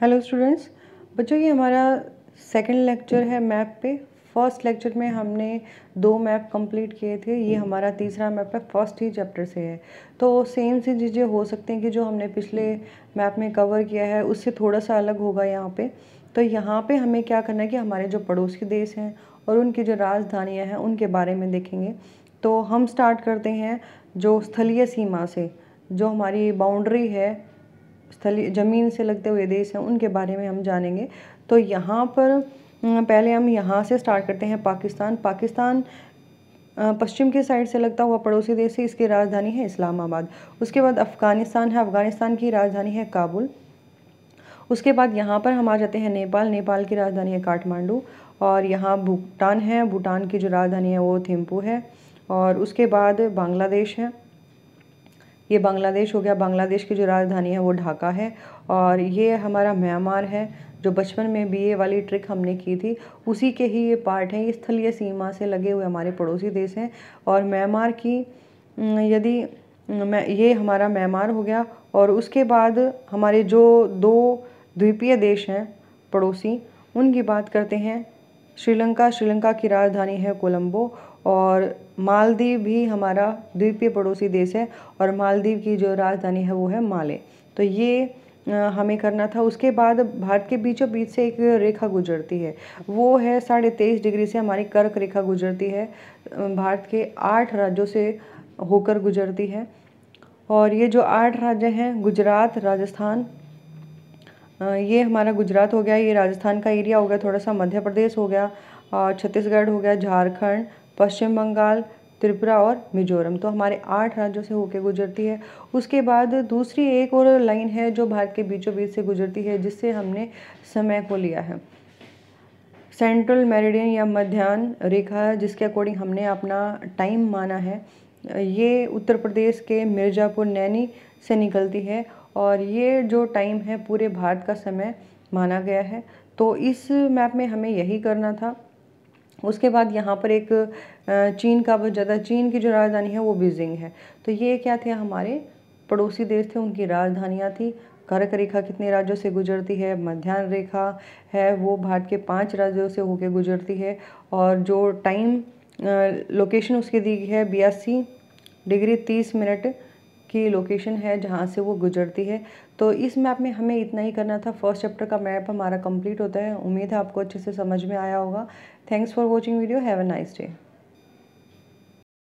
hello students बच्चों ये हमारा सेकंड लेक्चर है मैप पे फर्स्ट लेक्चर में हमने दो मैप कंप्लीट किए थे ये हमारा तीसरा मैप है फर्स्ट ही चैप्टर से है तो सेम सी चीज़ें हो सकती हैं कि जो हमने पिछले मैप में कवर किया है उससे थोड़ा सा अलग होगा यहाँ पे तो यहाँ पे हमें क्या करना है कि हमारे जो पड़ोसी देश हैं और उनकी जो राजधानियाँ हैं उनके बारे में देखेंगे तो हम स्टार्ट करते हैं जो स्थलीय सीमा से जो हमारी बाउंड्री है स्थलीय ज़मीन से लगते हुए देश हैं उनके बारे में हम जानेंगे तो यहाँ पर पहले हम यहाँ से स्टार्ट करते हैं पाकिस्तान पाकिस्तान पश्चिम के साइड से लगता हुआ पड़ोसी देश है इसकी राजधानी है इस्लामाबाद उसके बाद अफ़गानिस्तान है अफ़गानिस्तान की राजधानी है काबुल उसके बाद यहाँ पर हम आ जाते हैं नेपाल नेपाल की राजधानी है काठमांडू और यहाँ भूटान है भूटान की जो राजधानी है वो थिम्पू है और उसके बाद बांग्लादेश है ये बांग्लादेश हो गया बांग्लादेश की जो राजधानी है वो ढाका है और ये हमारा म्यांमार है जो बचपन में बी ए वाली ट्रिक हमने की थी उसी के ही ये पार्ट हैं ये स्थलीय सीमा से लगे हुए हमारे पड़ोसी देश हैं और म्यांमार की यदि ये हमारा म्यांमार हो गया और उसके बाद हमारे जो दो द्वीपीय देश हैं पड़ोसी उनकी बात करते हैं श्रीलंका श्रीलंका की राजधानी है कोलंबो और मालदीव भी हमारा द्वीपीय पड़ोसी देश है और मालदीव की जो राजधानी है वो है माले तो ये हमें करना था उसके बाद भारत के बीचों बीच से एक रेखा गुजरती है वो है साढ़े तेईस डिग्री से हमारी कर्क रेखा गुजरती है भारत के आठ राज्यों से होकर गुजरती है और ये जो आठ राज्य हैं गुजरात राजस्थान ये हमारा गुजरात हो गया ये राजस्थान का एरिया हो गया थोड़ा सा मध्य प्रदेश हो गया छत्तीसगढ़ हो गया झारखंड पश्चिम बंगाल त्रिपुरा और मिजोरम तो हमारे आठ राज्यों से होकर गुजरती है उसके बाद दूसरी एक और लाइन है जो भारत के बीचों बीच से गुजरती है जिससे हमने समय को लिया है सेंट्रल मेरिडियन या मध्यान रेखा जिसके अकॉर्डिंग हमने अपना टाइम माना है ये उत्तर प्रदेश के मिर्ज़ापुर नैनी से निकलती है और ये जो टाइम है पूरे भारत का समय माना गया है तो इस मैप में हमें यही करना था उसके बाद यहाँ पर एक चीन का बहुत ज़्यादा चीन की जो राजधानी है वो बीजिंग है तो ये क्या थे हमारे पड़ोसी देश थे उनकी राजधानियाँ थी कर्क रेखा कितने राज्यों से गुजरती है मध्यान्ह रेखा है वो भारत के पांच राज्यों से होकर गुजरती है और जो टाइम लोकेशन उसकी दी गई है बयासी डिग्री तीस मिनट की लोकेशन है जहाँ से वो गुजरती है तो इस मैप में हमें इतना ही करना था फर्स्ट चैप्टर का मैप हमारा कंप्लीट होता है उम्मीद है आपको अच्छे से समझ में आया होगा thanks for watching video have a nice day